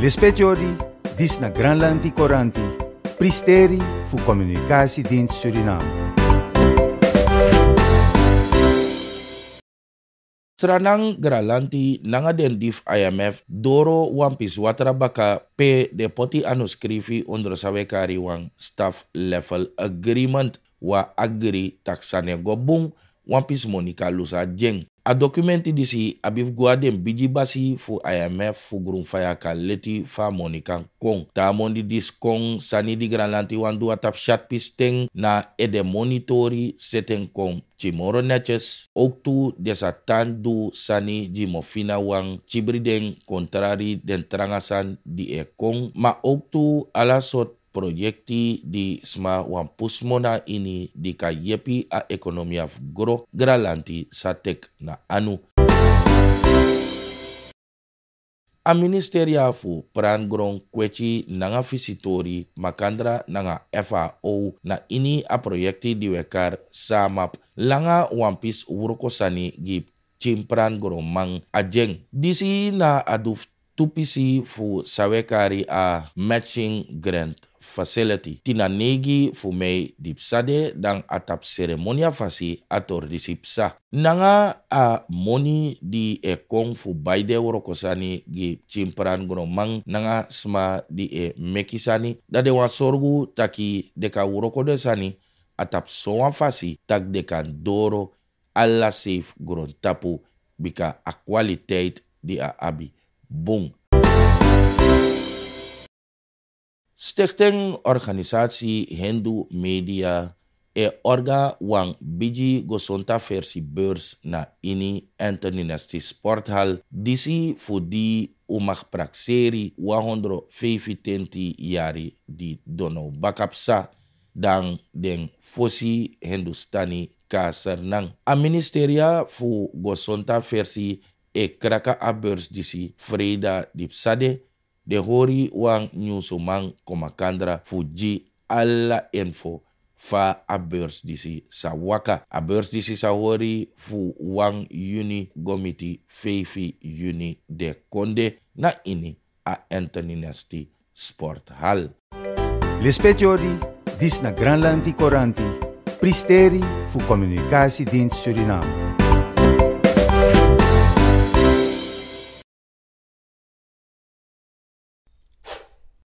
Les Petiori, vis na Granlanti Coranti, Pristeri fu comunicasi din Suriname. Sranang Granlanti nanga den dif IMF doro wampis watra baka pe depoti anuskrifi undro sawekari wang staff level agreement wa agri taksane gobung One Piece Monica lusa jeng a dokumenti disi a bi guaden biji basi fu imf fu gurun faya kan leti fa monika Ta mondi dis Kong sani di lanti wan a tap shot piston na ede monitori seten kon timoro neces, oktu desa tan du sani jimo mo fina wang tibri kontrari den terangasan di e kong. ma oktu ala Proyekti di sma wan pusmona ini di ka a ekonomi af goro gra satek sa tek na anu a ministeri afu pran gron nanga fisitori makandra nanga fao na ini a proyekti di wekar samap langa wan pis gip sani gi cimpran mang a jeng disi na aduf tupisi fu sawekari a matching grant facility. Tina negi fumei dipsade dan atap seremonia fasi ator disipsa. Nanga a moni di e kong fu baide worokosani gi cimparan mang nanga sma di e mekisani dade wa sorgu taki deka wurokodesani atap soa fasi tak dekan doro ala safe gron tapu bika a kwaliteit di a abi. Bung Stichting organisasi Hindu Media e orga wang biji Gosonta versi beurs na ini Anthony Sport Hall disi Fudi di umag prakseri 125 yari di dono bakapsa dan den fosi hindustani kasernang. A ministeria fu Gosonta versi e kraka a disi freda di psade de hori wang nyusumang komakandra fuji alla info fa a disi sa waka. A sa hori fu wang uni gomiti feifi yuni de konde na ini a Anthony Sport Hall. Lispetiori, dis na Granlandi Coranti, pristeri fu dins Suriname.